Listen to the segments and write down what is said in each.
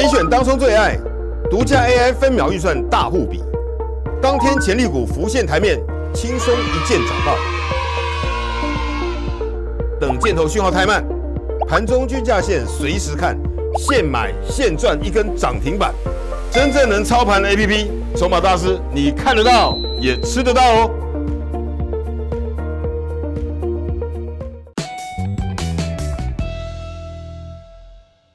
严选当冲最爱，独家 AI 分秒预算大户比，当天潜力股浮现台面，轻松一键找到。等箭头讯号太慢，盘中均价线随时看，现买现赚一根涨停板。真正能操盘的 APP，筹码大师，你看得到也吃得到哦。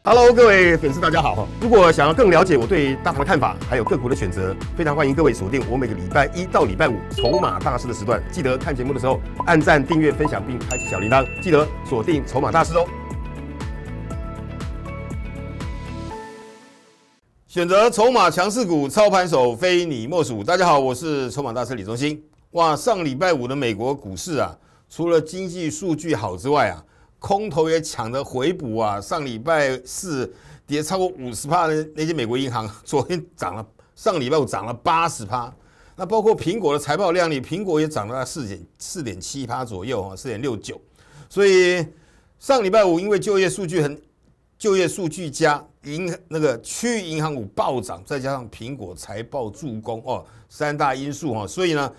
Hello，各位粉丝，大家好！如果想要更了解我对大盘的看法，还有个股的选择，非常欢迎各位锁定我每个礼拜一到礼拜五《筹码大师》的时段。记得看节目的时候按赞、订阅、分享，并开启小铃铛。记得锁定《筹码大师》哦！选择筹码强势股，操盘手非你莫属。大家好，我是筹码大师李忠新。哇，上礼拜五的美国股市啊，除了经济数据好之外啊。空头也抢着回补啊！上礼拜四跌超过五十帕的那些美国银行，昨天涨了，上礼拜五涨了八十帕。那包括苹果的财报量里，苹果也涨了四点四点七帕左右啊，四点六九。所以上礼拜五因为就业数据很，就业数据加银那个区域银行股暴涨，再加上苹果财报助攻哦，三大因素哈，所以呢，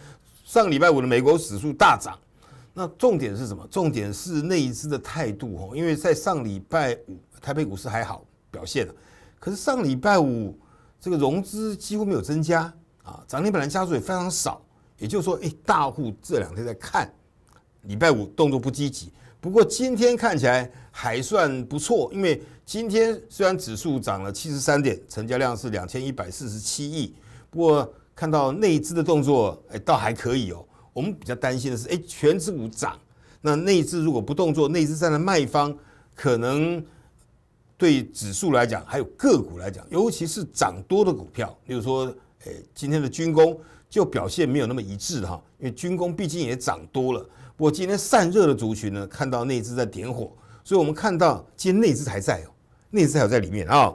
上礼拜五的美国指数大涨。那重点是什么？重点是一资的态度哦，因为在上礼拜五，台北股市还好表现了，可是上礼拜五这个融资几乎没有增加啊，涨停板的加数也非常少，也就是说，哎，大户这两天在看，礼拜五动作不积极。不过今天看起来还算不错，因为今天虽然指数涨了七十三点，成交量是两千一百四十七亿，不过看到内资的动作，哎，倒还可以哦。我们比较担心的是，哎，全指股涨，那内资如果不动作，内资站在卖方可能对指数来讲，还有个股来讲，尤其是涨多的股票，比如说，哎，今天的军工就表现没有那么一致哈，因为军工毕竟也涨多了。我今天散热的族群呢，看到内资在点火，所以我们看到今天内资还在哦，内资还有在里面啊，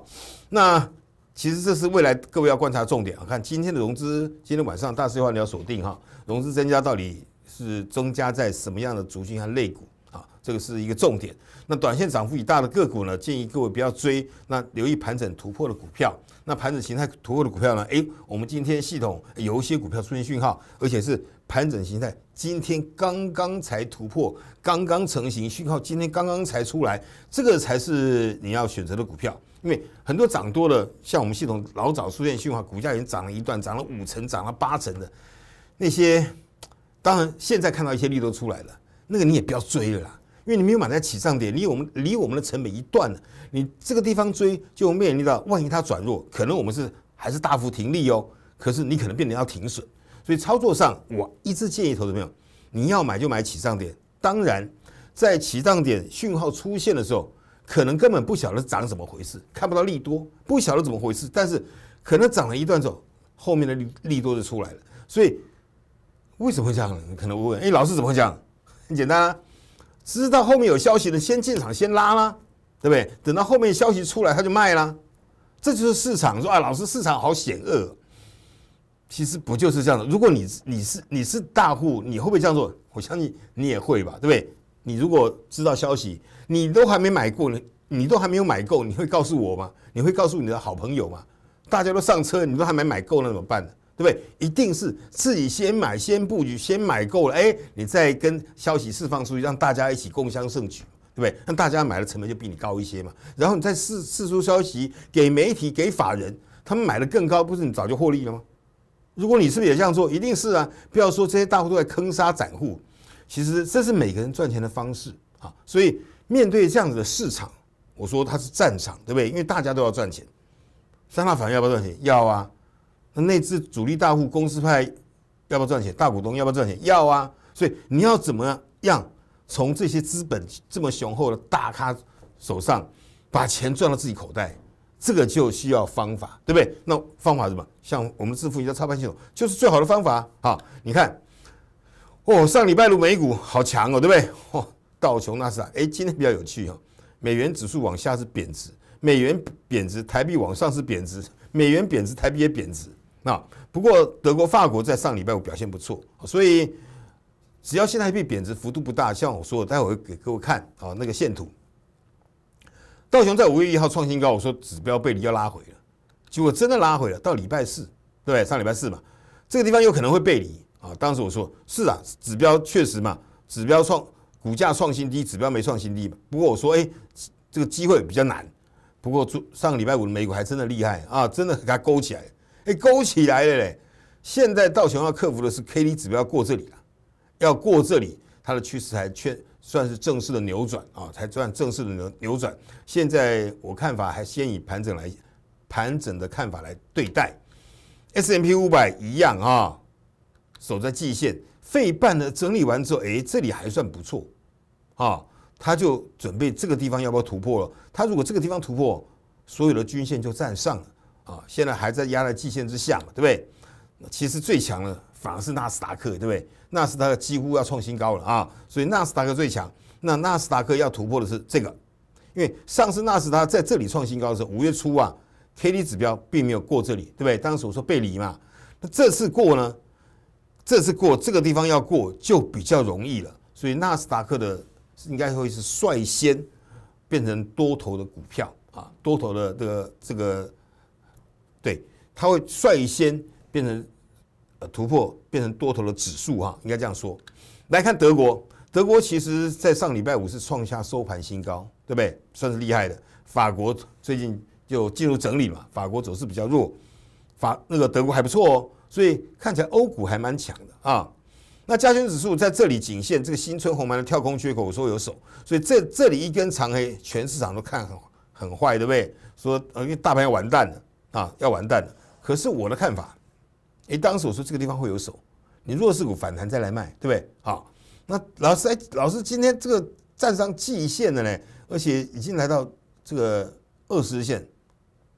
那。其实这是未来各位要观察重点啊！看今天的融资，今天晚上大市的话你要锁定哈，融资增加到底是增加在什么样的足金和类股啊？这个是一个重点。那短线涨幅已大的个股呢，建议各位不要追，那留意盘整突破的股票。那盘整形态突破的股票呢？哎，我们今天系统有一些股票出现讯号，而且是。盘整形态今天刚刚才突破，刚刚成型，讯号今天刚刚才出来，这个才是你要选择的股票。因为很多涨多了，像我们系统老早出现讯号，股价已经涨了一段，涨了五成，涨了八成的那些，当然现在看到一些绿都出来了，那个你也不要追了啦，因为你没有买在起上点，离我们离我们的成本一段了，你这个地方追就面临到，万一它转弱，可能我们是还是大幅停利哦，可是你可能变成要停损。所以操作上，我一直建议投资朋友，你要买就买起涨点。当然，在起涨点讯号出现的时候，可能根本不晓得涨怎么回事，看不到利多，不晓得怎么回事。但是，可能涨了一段之后，后面的利利多就出来了。所以，为什么会这样？你可能会问：哎，老师怎么会这样？很简单啊，知道后面有消息的先进场先拉啦，对不对？等到后面消息出来，他就卖啦。这就是市场说啊，老师市场好险恶。其实不就是这样的？如果你你是你是大户，你会不会这样做？我相信你也会吧，对不对？你如果知道消息，你都还没买过呢，你都还没有买够，你会告诉我吗？你会告诉你的好朋友吗？大家都上车，你都还没买够，那怎么办呢？对不对？一定是自己先买，先布局，先买够了，哎，你再跟消息释放出去，让大家一起共襄盛举，对不对？让大家买的成本就比你高一些嘛，然后你再释释出消息给媒体、给法人，他们买的更高，不是你早就获利了吗？如果你是不是也这样做，一定是啊！不要说这些大户都在坑杀散户，其实这是每个人赚钱的方式啊。所以面对这样子的市场，我说它是战场，对不对？因为大家都要赚钱，三大人要不要赚钱要啊，那内资主力大户、公司派要不要赚钱？大股东要不要赚钱？要啊。所以你要怎么样从这些资本这么雄厚的大咖手上把钱赚到自己口袋？这个就需要方法，对不对？那方法什么？像我们支付一家操盘系统就是最好的方法啊！你看，哦，上礼拜六美股好强哦，对不对？哦，道琼斯啊，哎，今天比较有趣哦，美元指数往下是贬值，美元贬值，台币往上是贬值，美元贬值，台币也贬值。那不过德国、法国在上礼拜五表现不错，所以只要现在币贬值幅度不大，像我说，待会儿给各位看啊，那个线图。道琼在五月一号创新高，我说指标背离要拉回了，结果真的拉回了。到礼拜四，对，上礼拜四嘛，这个地方有可能会背离啊。当时我说是啊，指标确实嘛，指标创股价创新低，指标没创新低嘛。不过我说哎，这个机会比较难。不过上个礼拜五的美股还真的厉害啊，真的给它勾起来了，哎，勾起来了嘞。现在道琼要克服的是 K D 指标过这里了，要过这里，它的趋势还缺。算是正式的扭转啊，才算正式的扭扭转。现在我看法还先以盘整来盘整的看法来对待。S M P 五百一样啊，守在季线，费半的整理完之后，哎，这里还算不错啊，他就准备这个地方要不要突破了？他如果这个地方突破，所有的均线就站上了啊。现在还在压在季线之下嘛，对不对？其实最强的反而是纳斯达克，对不对？纳斯达克几乎要创新高了啊，所以纳斯达克最强。那纳斯达克要突破的是这个，因为上次纳斯达克在这里创新高的时候，五月初啊，K D 指标并没有过这里，对不对？当时我说背离嘛，那这次过呢？这次过这个地方要过就比较容易了，所以纳斯达克的应该会是率先变成多头的股票啊，多头的这个这个，对，它会率先变成。突破变成多头的指数哈，应该这样说。来看德国，德国其实在上礼拜五是创下收盘新高，对不对？算是厉害的。法国最近就进入整理嘛，法国走势比较弱，法那个德国还不错哦，所以看起来欧股还蛮强的啊。那加权指数在这里仅限这个新春红盘的跳空缺口，我说有手，所以这这里一根长黑，全市场都看很很坏，对不对？说呃因为大盘要完蛋了啊，要完蛋了。可是我的看法。诶，当时我说这个地方会有手，你弱势股反弹再来卖，对不对？好，那老师哎，老师今天这个站上季线的呢，而且已经来到这个二十日线，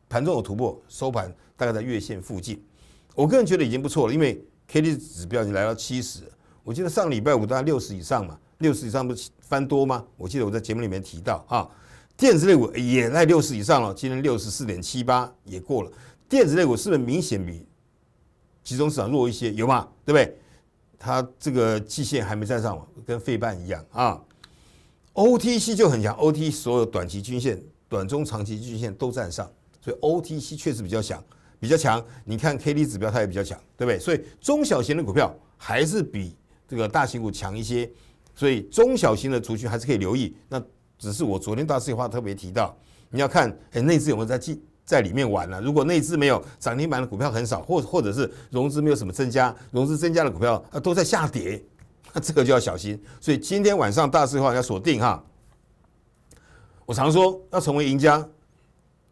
盘中有突破，收盘大概在月线附近。我个人觉得已经不错了，因为 K D 指标经来到七十。我记得上礼拜五大概六十以上嘛，六十以上不是翻多吗？我记得我在节目里面提到啊，电子类股也在六十以上了，今天六十四点七八也过了。电子类股是不是明显比？集中市场弱一些，有吗？对不对？它这个季线还没站上，跟费半一样啊。OTC 就很强 o t 所有短期均线、短中长期均线都站上，所以 OTC 确实比较强，比较强。你看 k d 指标它也比较强，对不对？所以中小型的股票还是比这个大型股强一些，所以中小型的族群还是可以留意。那只是我昨天大事的话特别提到，你要看哎内资有没有在进。在里面玩了，如果内资没有涨停板的股票很少，或或者是融资没有什么增加，融资增加的股票啊都在下跌，那这个就要小心。所以今天晚上大事话要锁定哈。我常说要成为赢家，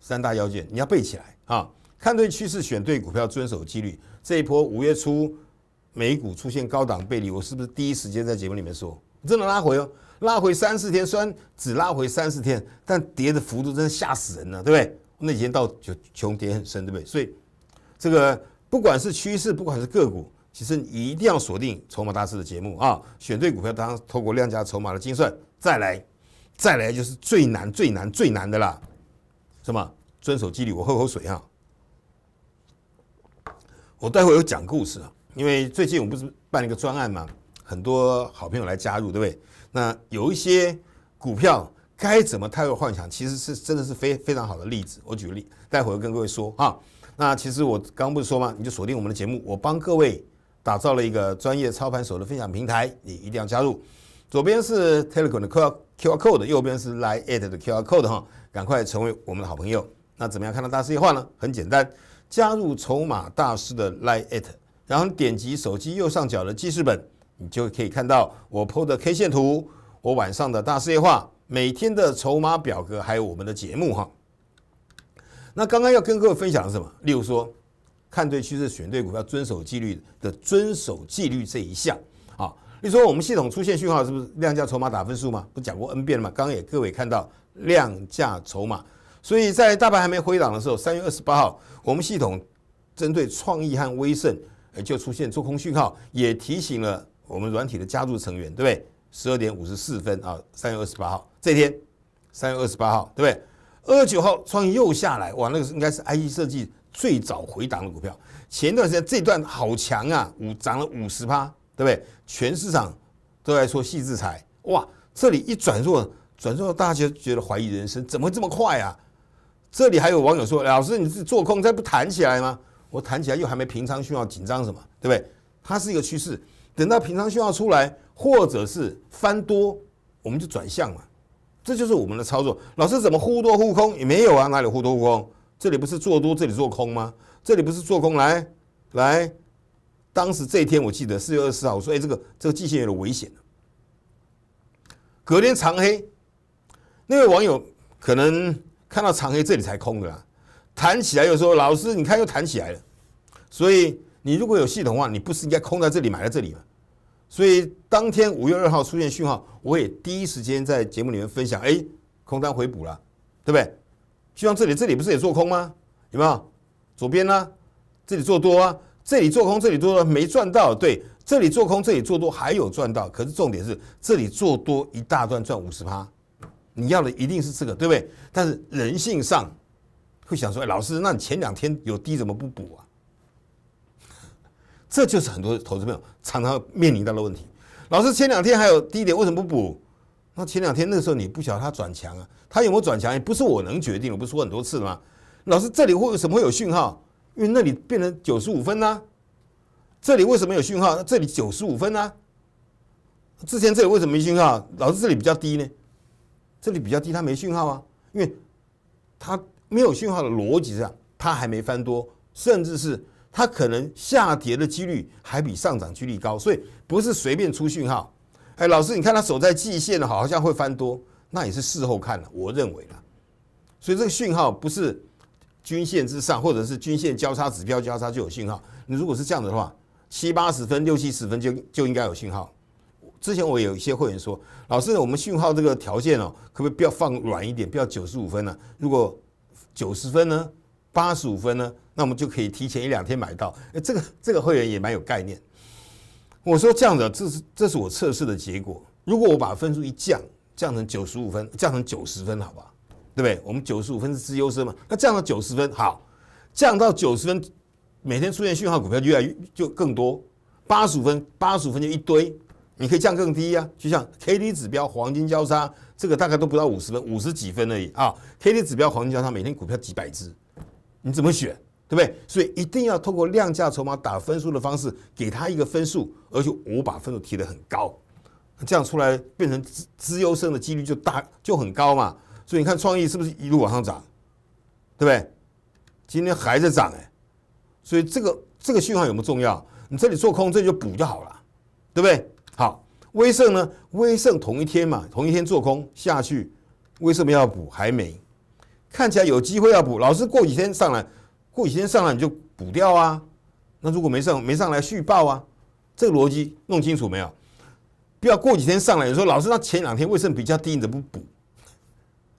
三大要件你要背起来啊！看对趋势，选对股票，遵守纪律。这一波五月初美股出现高档背离，我是不是第一时间在节目里面说真的拉回哦？拉回三四天，虽然只拉回三四天，但跌的幅度真的吓死人了，对不对？那几天到就穷跌很深，对不对？所以这个不管是趋势，不管是个股，其实你一定要锁定筹码大师的节目啊，选对股票，当然透过量价筹码的精算，再来，再来就是最难最难最难的啦，什么？遵守纪律，我喝口水啊。我待会有讲故事啊，因为最近我不是办一个专案嘛，很多好朋友来加入，对不对？那有一些股票。该怎么太勒幻想？其实是真的是非非常好的例子。我举个例，待会儿跟各位说哈。那其实我刚不是说吗？你就锁定我们的节目，我帮各位打造了一个专业操盘手的分享平台，你一定要加入。左边是 Telegram 的 Q r Q R Code，右边是 Line at 的 Q R Code 哈，赶快成为我们的好朋友。那怎么样看到大事业化呢？很简单，加入筹码大师的 Line at，然后点击手机右上角的记事本，你就可以看到我 PO 的 K 线图，我晚上的大事业化。每天的筹码表格，还有我们的节目哈。那刚刚要跟各位分享的是什么？例如说，看对趋势、选对股票、遵守纪律的遵守纪律这一项啊。你说我们系统出现讯号，是不是量价筹码打分数嘛？不讲过 n 遍了吗？刚刚也各位看到量价筹码，所以在大盘还没回档的时候，三月二十八号，我们系统针对创意和威盛，呃，就出现做空讯号，也提醒了我们软体的加入成员，对不对？十二点五十四分啊，三月二十八号。这天，三月二十八号，对不对？二十九号，创又下来，哇，那个应该是 i e 设计最早回档的股票。前段时间这段好强啊，五涨了五十趴，对不对？全市场都在说细制裁，哇，这里一转弱，转弱大家觉得怀疑人生，怎么这么快啊？这里还有网友说，老师，你是做空，再不弹起来吗？我弹起来又还没平仓需要紧张什么，对不对？它是一个趋势，等到平仓需要出来，或者是翻多，我们就转向嘛。这就是我们的操作，老师怎么忽多忽空也没有啊？哪里忽多忽空？这里不是做多，这里做空吗？这里不是做空来来？当时这一天我记得四月二十四号，我说：“哎，这个这个季线有点危险隔天长黑，那位网友可能看到长黑这里才空的啦，弹起来又说：“老师，你看又弹起来了。”所以你如果有系统的话，你不是应该空在这里买在这里吗？所以当天五月二号出现讯号，我也第一时间在节目里面分享，哎，空单回补了，对不对？就像这里，这里不是也做空吗？有没有？左边呢？这里做多啊，这里做空，这里多没赚到，对？这里做空，这里做多还有赚到，可是重点是这里做多一大段赚五十趴，你要的一定是这个，对不对？但是人性上会想说，哎，老师，那你前两天有低怎么不补啊？这就是很多投资朋友常常面临到的问题。老师前两天还有低点，为什么不补？那前两天那时候你不晓得它转强啊，它有没有转强？也不是我能决定，我不是说很多次了吗？老师这里会为什么会有讯号？因为那里变成九十五分呢。这里为什么有讯号？这里九十五分呢？之前这里为什么没讯号？老师这里比较低呢？这里比较低，它没讯号啊，因为它没有讯号的逻辑上，它还没翻多，甚至是。它可能下跌的几率还比上涨几率高，所以不是随便出讯号。哎，老师，你看他守在季线了，好像会翻多，那也是事后看了，我认为啦。所以这个讯号不是均线之上，或者是均线交叉、指标交叉就有讯号。你如果是这样的话，七八十分、六七十分就就应该有讯号。之前我有一些会员说，老师，我们讯号这个条件哦，可不可以不要放软一点，不要九十五分呢？如果九十分呢？八十五分呢，那我们就可以提前一两天买到。这个这个会员也蛮有概念。我说这样子，这是这是我测试的结果。如果我把分数一降，降成九十五分，降成九十分，好不好？对不对？我们九十五分是资优生嘛？那降到九十分，好，降到九十分，每天出现讯号股票越来越就更多。八十五分，八十五分就一堆，你可以降更低呀。就像 K D 指标黄金交叉，这个大概都不到五十分，五十几分而已啊。K D 指标黄金交叉，每天股票几百只。你怎么选，对不对？所以一定要透过量价筹码打分数的方式，给他一个分数，而且我把分数提得很高，这样出来变成资资优生的几率就大，就很高嘛。所以你看创意是不是一路往上涨，对不对？今天还在涨哎，所以这个这个信号有没有重要？你这里做空这就补就好了，对不对？好，威盛呢？威盛同一天嘛，同一天做空下去，为什么要补？还没。看起来有机会要补，老师过几天上来，过几天上来你就补掉啊。那如果没上没上来续报啊，这个逻辑弄清楚没有？不要过几天上来，你说老师他前两天为什么比较低，你怎么不补？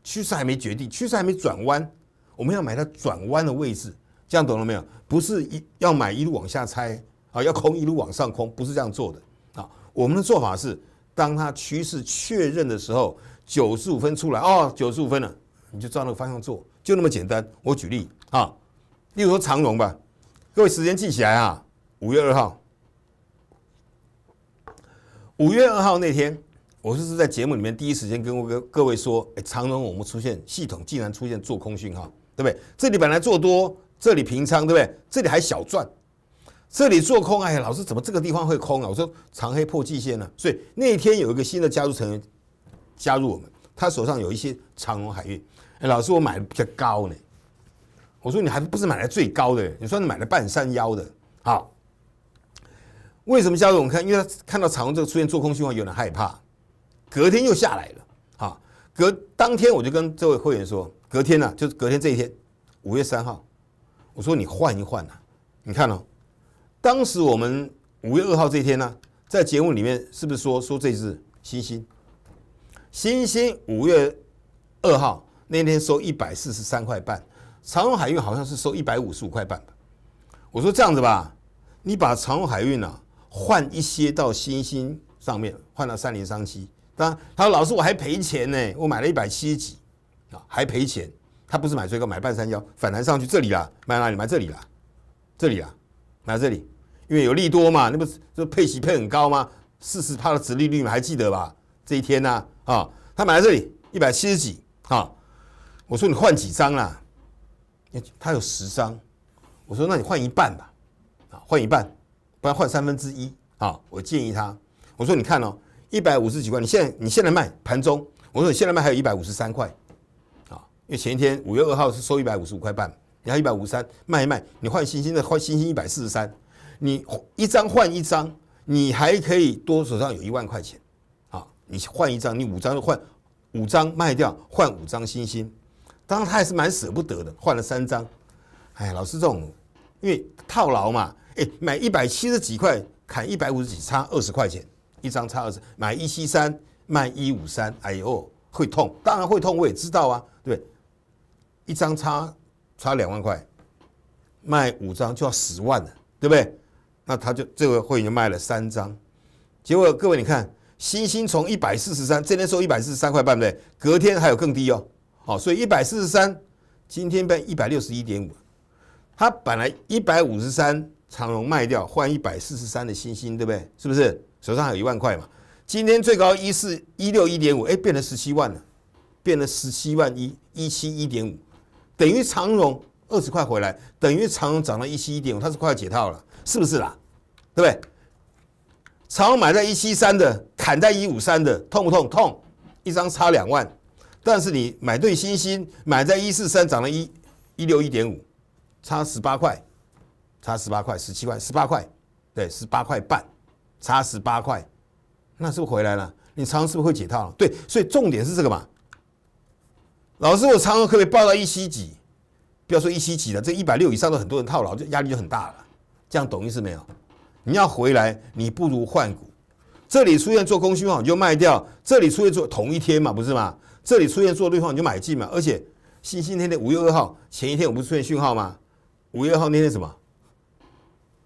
趋势还没决定，趋势还没转弯，我们要买它转弯的位置，这样懂了没有？不是一要买一路往下拆啊，要空一路往上空，不是这样做的啊。我们的做法是，当它趋势确认的时候，九十五分出来哦，九十五分了。你就照那个方向做，就那么简单。我举例啊，例如说长龙吧，各位时间记起来啊，五月二号，五月二号那天，我就是在节目里面第一时间跟各各位说，哎，长龙我们出现系统竟然出现做空讯号，对不对？这里本来做多，这里平仓，对不对？这里还小赚，这里做空，哎，老师怎么这个地方会空啊？我说长黑破季线呢，所以那一天有一个新的加入成员加入我们，他手上有一些长龙海运。老师，我买的比较高呢。我说你还不是买的最高的，你算是买的半山腰的。好，为什么加入我们看？因为他看到长虹这个出现做空信号，有点害怕，隔天又下来了。好，隔当天我就跟这位会员说，隔天呢，就是隔天这一天，五月三号，我说你换一换呐。你看哦，当时我们五月二号这一天呢，在节目里面是不是说说这只星星星星五月二号？那天收一百四十三块半，长荣海运好像是收一百五十五块半吧。我说这样子吧，你把长荣海运呢换一些到新兴上面，换到三零三七。对他说老师我还赔钱呢，我买了一百七十几啊，还赔钱。他不是买最高，买半山腰反弹上去这里啦，买哪里？买这里啦，这里啊，买这里，因为有利多嘛，那不是就配息配很高吗？四十趴的殖利率嘛，还记得吧？这一天呢，啊，他买在这里一百七十几啊。我说你换几张啦？他有十张，我说那你换一半吧，啊，换一半，不然换三分之一。啊，我建议他。我说你看哦，一百五十几块，你现在你现在卖盘中，我说你现在卖还有一百五十三块，啊，因为前一天五月二号是收一百五十五块半，你还一百五十三，卖一卖，你换星星的换星星一百四十三，你一张换一张，你还可以多手上有一万块钱，啊，你换一张，你五张换五张卖掉换五张星星。当然他也是蛮舍不得的，换了三张，哎，老是这种，因为套牢嘛，哎，买一百七十几块，砍一百五十几，差二十块钱，一张差二十，买一七三，卖一五三，哎呦，会痛，当然会痛，我也知道啊，对，一张差差两万块，卖五张就要十万了，对不对？那他就这个会员卖了三张，结果各位你看，星星从一百四十三，这天收一百四十三块半，不对，隔天还有更低哦。所以一百四十三，今天变一百六十一点五，他本来一百五十三长龙卖掉换一百四十三的星星，对不对？是不是手上还有一万块嘛？今天最高一四一六一点五，哎，变了十七万了，变了十七万一一七一点五，等于长龙二十块回来，等于长龙涨到一七一点五，它是快要解套了，是不是啦？对不对？长龙买在一七三的，砍在一五三的，痛不痛？痛，一张差两万。但是你买对星星，买在一四三涨了一一六一点五，差十八块，差十八块，十七块，十八块，对，十八块半，差十八块，那是不是回来了？你仓是不是会解套了？对，所以重点是这个嘛。老师，我仓可不可以报到一七几？不要说一七几了，这一百六以上的很多人套牢，就压力就很大了。这样懂意思没有？你要回来，你不如换股。这里出现做空信号，你就卖掉。这里出现做同一天嘛，不是吗？这里出现做对话，你就买进嘛。而且星期天的五月二号前一天，我不是出现讯号吗？五月二号那天什么？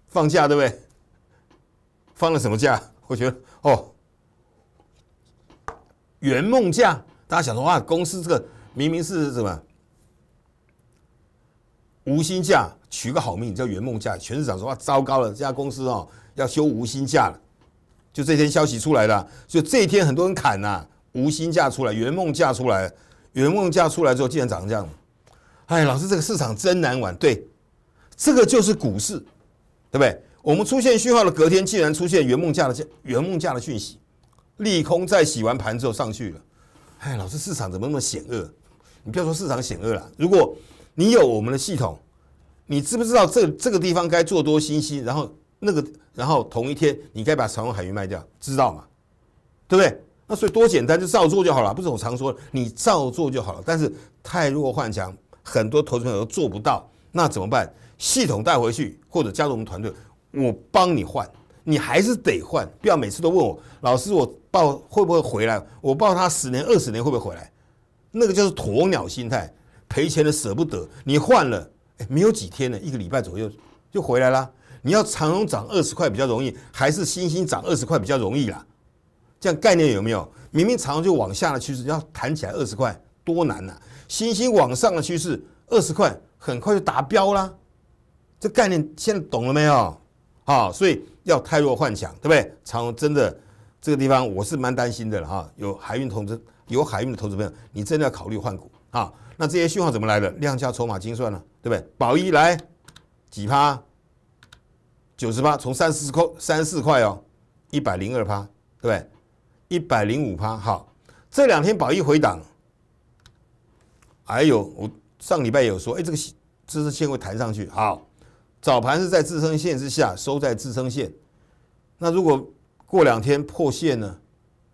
放假对不对？放了什么假？我觉得哦，圆梦假。大家想说哇，公司这个明明是什么无薪假，取个好名叫圆梦假。全市长说哇糟糕了，这家公司哦要休无薪假了，就这天消息出来了，所以这一天很多人砍呐。无心价出来，圆梦价出来，圆梦价出来之后，竟然涨成这样。哎，老师，这个市场真难玩。对，这个就是股市，对不对？我们出现讯号的隔天，竟然出现圆梦价的价，圆梦价的讯息，利空再洗完盘之后上去了。哎，老师，市场怎么那么险恶？你不要说市场险恶了，如果你有我们的系统，你知不知道这这个地方该做多、新息，然后那个，然后同一天你该把长虹海运卖掉，知道吗？对不对？那所以多简单，就照做就好了。不是我常说，你照做就好了。但是太弱换强，很多投资人朋友都做不到。那怎么办？系统带回去，或者加入我们团队，我帮你换。你还是得换，不要每次都问我。老师，我报会不会回来？我报他十年、二十年会不会回来？那个就是鸵鸟心态，赔钱的舍不得。你换了，没有几天了，一个礼拜左右就回来了。你要长龙涨二十块比较容易，还是星星涨二十块比较容易啦？这样概念有没有？明明长就往下的趋势，要弹起来二十块多难呐！星星往上的趋势，二十块很快就达标啦。这概念现在懂了没有？啊，所以要泰弱幻想，对不对？长虹真的这个地方我是蛮担心的了哈。有海运投资，有海运的投资朋友，你真的要考虑换股啊。那这些信号怎么来的？量价筹码精算呢，对不对？宝一来几趴？九十八，从三四块，三四块哦，一百零二趴，对不对？一百零五趴，好，这两天保一回档，还有我上礼拜有说，哎，这个支撑线会弹上去，好，早盘是在支撑线之下，收在支撑线，那如果过两天破线呢，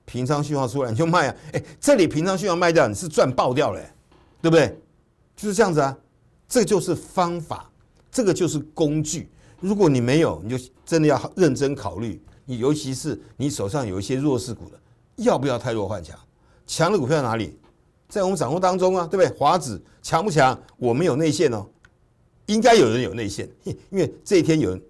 平仓信号出来你就卖啊，哎，这里平仓信号卖掉你是赚爆掉嘞，对不对？就是这样子啊，这就是方法，这个就是工具，如果你没有，你就真的要认真考虑，你尤其是你手上有一些弱势股的。要不要太弱换强？强的股票哪里？在我们掌握当中啊，对不对？华指强不强？我们有内线哦，应该有人有内线，因为这一天有人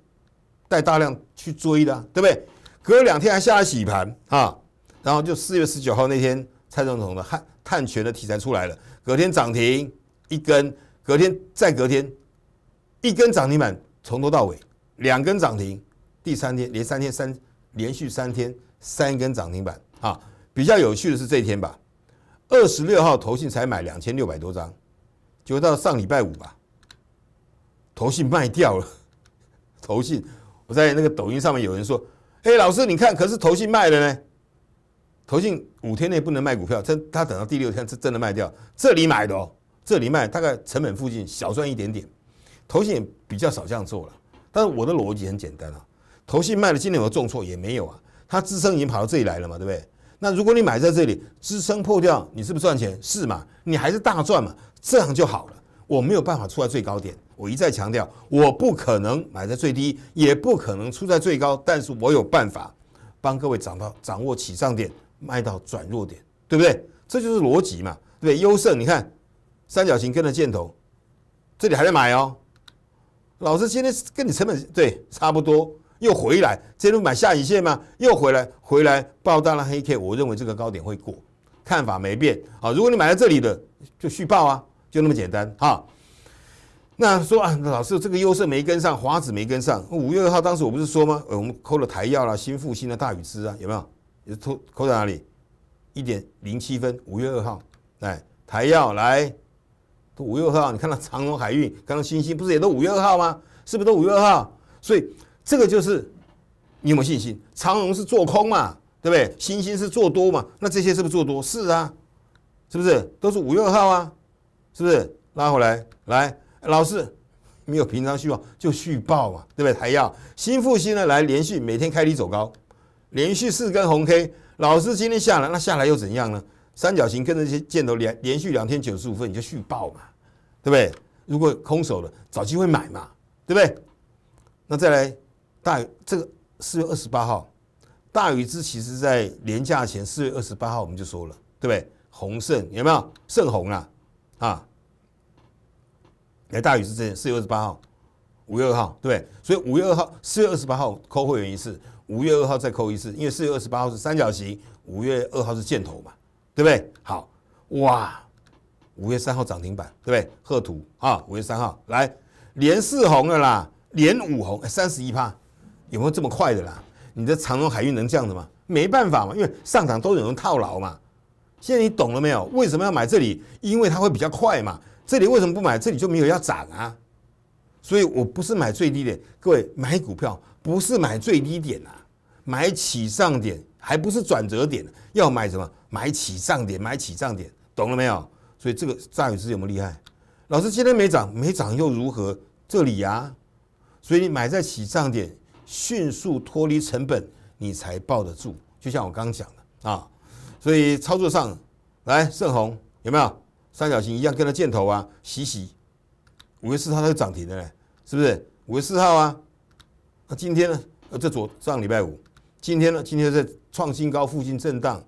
带大量去追的，对不对？隔两天还下了洗盘啊，然后就四月十九号那天，蔡总统的汉碳权的题材出来了，隔天涨停一根，隔天再隔天一根涨停板，从头到尾两根涨停，第三天连三天三连续三天三根涨停板。啊，比较有趣的是这一天吧，二十六号投信才买两千六百多张，就到上礼拜五吧，投信卖掉了。投信，我在那个抖音上面有人说：“哎，老师你看，可是投信卖了呢。”投信五天内不能卖股票，他他等到第六天是真的卖掉。这里买的哦，这里卖大概成本附近小赚一点点。投信也比较少这样做啦。但是我的逻辑很简单啊，投信卖了，今年有重挫也没有啊，它自身已经跑到这里来了嘛，对不对？那如果你买在这里支撑破掉，你是不是赚钱？是嘛？你还是大赚嘛？这样就好了。我没有办法出在最高点，我一再强调，我不可能买在最低，也不可能出在最高，但是我有办法帮各位掌到掌握起上点，卖到转弱点，对不对？这就是逻辑嘛，对不对？优胜，你看三角形跟着箭头，这里还在买哦。老师今天跟你成本对差不多。又回来，这路买下影线吗？又回来，回来爆大了黑 K。我认为这个高点会过，看法没变啊。如果你买在这里的，就续报啊，就那么简单哈。那说啊，老师这个优势没跟上，华子没跟上。五月二号当时我不是说吗？呃，我们扣了台药啦、新复兴的大禹之啊，有没有？就扣扣在哪里？一点零七分，五月二号来台药来。五月二号，你看到长荣海运，刚刚新星，不是也都五月二号吗？是不是都五月二号？所以。这个就是你有没有信心？长荣是做空嘛，对不对？新兴是做多嘛？那这些是不是做多？是啊，是不是都是五月二号啊？是不是拉回来？来，老师没有平仓续报就续报嘛，对不对？还要新复兴呢？来，连续每天开低走高，连续四根红 K，老师今天下来，那下来又怎样呢？三角形跟着箭头连连续两天九十五分你就续报嘛，对不对？如果空手了，找机会买嘛，对不对？那再来。大雨，这个四月二十八号，大禹之其实在年假前四月二十八号我们就说了，对不对？红胜有没有胜红啦？啊，来大禹之之前四月二十八号，五月二号，对，所以五月二号四月二十八号扣会员一次，五月二号再扣一次，因为四月二十八号是三角形，五月二号是箭头嘛，对不对？好哇，五月三号涨停板，对不对？贺土啊，五月三号来连四红了啦，连五红三十一趴。有没有这么快的啦？你的长荣海运能这样子吗？没办法嘛，因为上涨都有人套牢嘛。现在你懂了没有？为什么要买这里？因为它会比较快嘛。这里为什么不买？这里就没有要涨啊。所以我不是买最低点，各位买股票不是买最低点啊，买起上点还不是转折点。要买什么？买起上点，买起上点，懂了没有？所以这个张宇师有没有厉害？老师今天没涨，没涨又如何？这里呀，所以你买在起上点。迅速脱离成本，你才抱得住。就像我刚刚讲的啊，所以操作上，来盛虹有没有三角形一样，跟着箭头啊，洗洗。五月四号它就涨停了嘞，是不是？五月四号啊，那今天呢？呃，这昨上礼拜五，今天呢？今天在创新高附近震荡，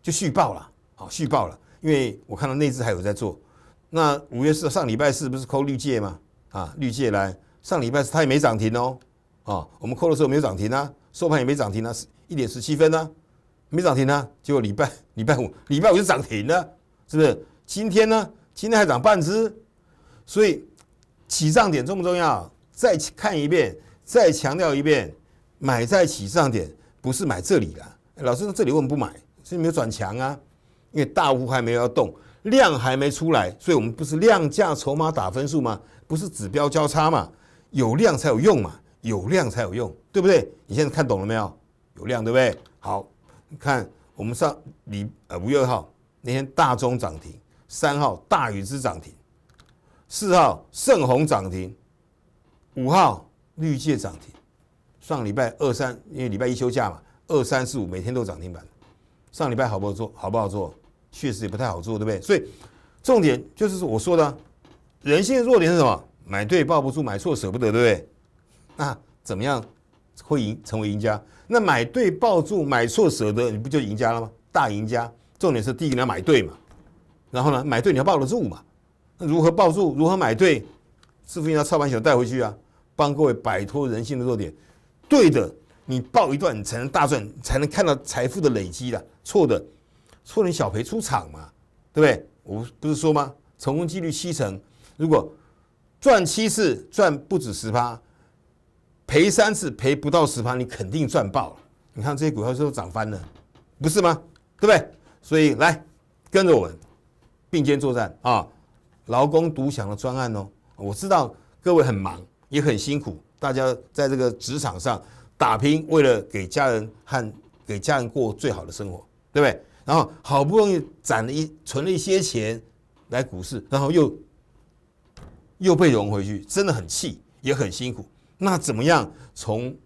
就续爆了，好续爆了。因为我看到内资还有在做。那五月四上礼拜四不是扣绿界嘛？啊，绿界来上礼拜四它也没涨停哦。啊，我们扣的时候没有涨停啊，收盘也没涨停啊，一点十七分呢，没涨停啊。结果礼拜礼拜五礼拜五就涨停了，是不是？今天呢？今天还涨半只，所以起涨点重不重要？再看一遍，再强调一遍，买在起涨点不是买这里的。老师说这里为什么不买？因为没有转强啊，因为大户还没有要动，量还没出来，所以我们不是量价筹码打分数吗？不是指标交叉嘛？有量才有用嘛？有量才有用，对不对？你现在看懂了没有？有量，对不对？好，你看我们上你，呃五月二号那天大中涨停，三号大禹之涨停，四号盛虹涨停，五号绿界涨停。上礼拜二三因为礼拜一休假嘛，二三四五每天都涨停板。上礼拜好不好做？好不好做？确实也不太好做，对不对？所以重点就是我说的，人性的弱点是什么？买对抱不住，买错舍不得，对不对？那怎么样会赢成为赢家？那买对抱住，买错舍得，你不就赢家了吗？大赢家，重点是第一你要买对嘛，然后呢，买对你要抱得住嘛，那如何抱住？如何买对？是不是要操盘手带回去啊？帮各位摆脱人性的弱点，对的，你抱一段你才能大赚，才能看到财富的累积的。错的，错你小赔出场嘛，对不对？我不是说吗？成功几率七成，如果赚七次，赚不止十趴。赔三次赔不到十盘，你肯定赚爆了。你看这些股票都涨翻了，不是吗？对不对？所以来跟着我并肩作战啊！劳工独享的专案哦。我知道各位很忙也很辛苦，大家在这个职场上打拼，为了给家人和给家人过最好的生活，对不对？然后好不容易攒了一存了一些钱来股市，然后又又被融回去，真的很气，也很辛苦。那怎么样从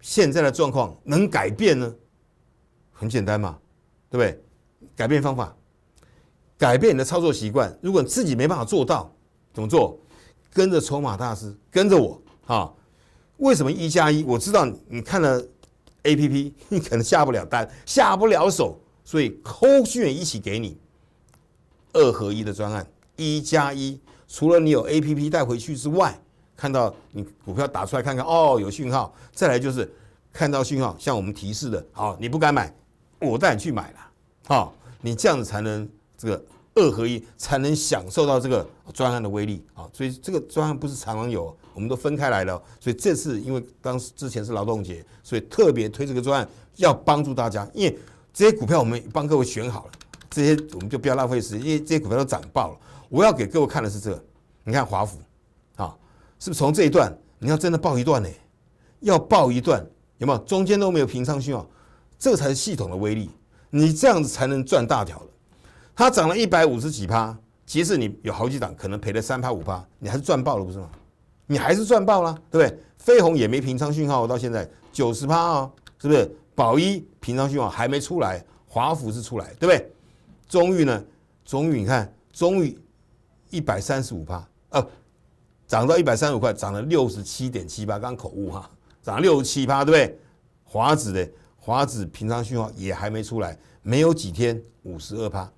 现在的状况能改变呢？很简单嘛，对不对？改变方法，改变你的操作习惯。如果你自己没办法做到，怎么做？跟着筹码大师，跟着我啊！为什么一加一？我知道你看了 A P P，你可能下不了单，下不了手，所以后续也一起给你二合一的专案。一加一，除了你有 A P P 带回去之外。看到你股票打出来看看，哦，有讯号。再来就是看到讯号，像我们提示的，好，你不敢买，我带你去买了，好，你这样子才能这个二合一，才能享受到这个专案的威力啊！所以这个专案不是常常有，我们都分开来了。所以这次因为当时之前是劳动节，所以特别推这个专案，要帮助大家。因为这些股票我们帮各位选好了，这些我们就不要浪费时间，因为这些股票都涨爆了。我要给各位看的是这个，你看华府，是不是从这一段你要真的爆一段呢？要爆一段有没有？中间都没有平仓讯号，这才是系统的威力。你这样子才能赚大条了。它涨了一百五十几趴，即使你有好几档可能赔了三趴五趴，你还是赚爆了不是吗？你还是赚爆了，对不对？飞鸿也没平仓讯号，到现在九十趴啊，是不是？宝一平仓讯号还没出来，华府是出来，对不对？终于呢，终于你看，终于一百三十五趴，啊。涨到一百三十五块，涨了六十七点七八，刚口误哈，涨六十七八，对不对？华子的华子平仓讯号也还没出来，没有几天五十二趴，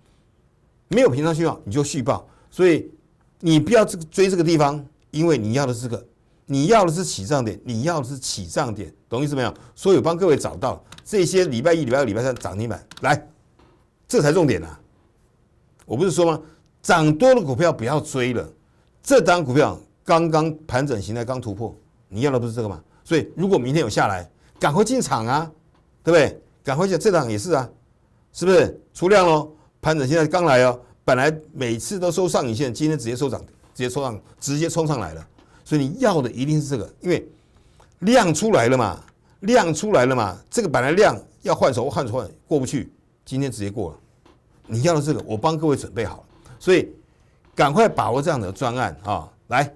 没有平仓讯号你就续报，所以你不要追这个地方，因为你要的是个你要的是起涨点，你要的是起涨点，懂意思没有？所以我帮各位找到这些礼拜一、礼拜二、礼拜三涨停板，来，这才重点呢。我不是说吗？涨多的股票不要追了，这档股票。刚刚盘整形态刚突破，你要的不是这个嘛？所以如果明天有下来，赶快进场啊，对不对？赶快下，这档也是啊，是不是出量了？盘整现在刚来哦，本来每次都收上影线，今天直接收涨，直接冲上，直接冲上来了。所以你要的一定是这个，因为量出来了嘛，量出来了嘛，这个本来量要换手，换手过不去，今天直接过了。你要的这个，我帮各位准备好了，所以赶快把握这样的专案啊，来。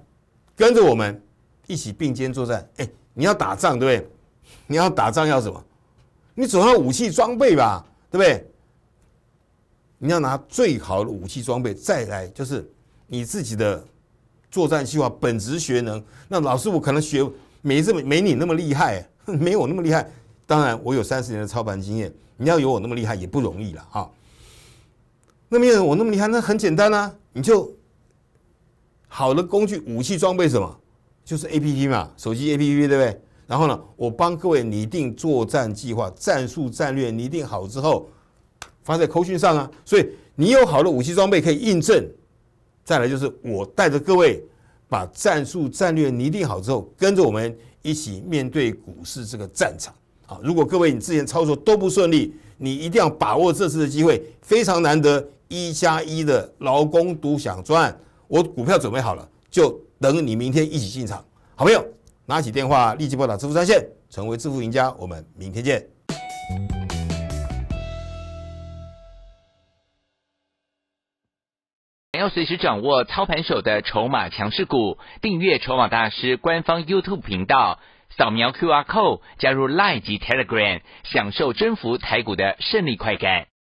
跟着我们一起并肩作战，哎，你要打仗对不对？你要打仗要什么？你总要武器装备吧，对不对？你要拿最好的武器装备，再来就是你自己的作战计划、本职学能。那老师，我可能学没这么没你那么厉害，没我那么厉害。当然，我有三十年的操盘经验，你要有我那么厉害也不容易了啊。那没有我那么厉害，那很简单啊，你就。好的工具武器装备什么，就是 A P P 嘛，手机 A P P 对不对？然后呢，我帮各位拟定作战计划、战术、战略拟定好之后，发在扣讯上啊。所以你有好的武器装备可以印证。再来就是我带着各位把战术战略拟定好之后，跟着我们一起面对股市这个战场。好，如果各位你之前操作都不顺利，你一定要把握这次的机会，非常难得一加一的劳工独享赚。我股票准备好了，就等你明天一起进场。好朋友，拿起电话立即拨打支付专线，成为致富赢家。我们明天见。要随时掌握操盘手的筹码强势股，订阅《筹码大师》官方 YouTube 频道，扫描 QR Code 加入 Line 及 Telegram，享受征服台股的胜利快感。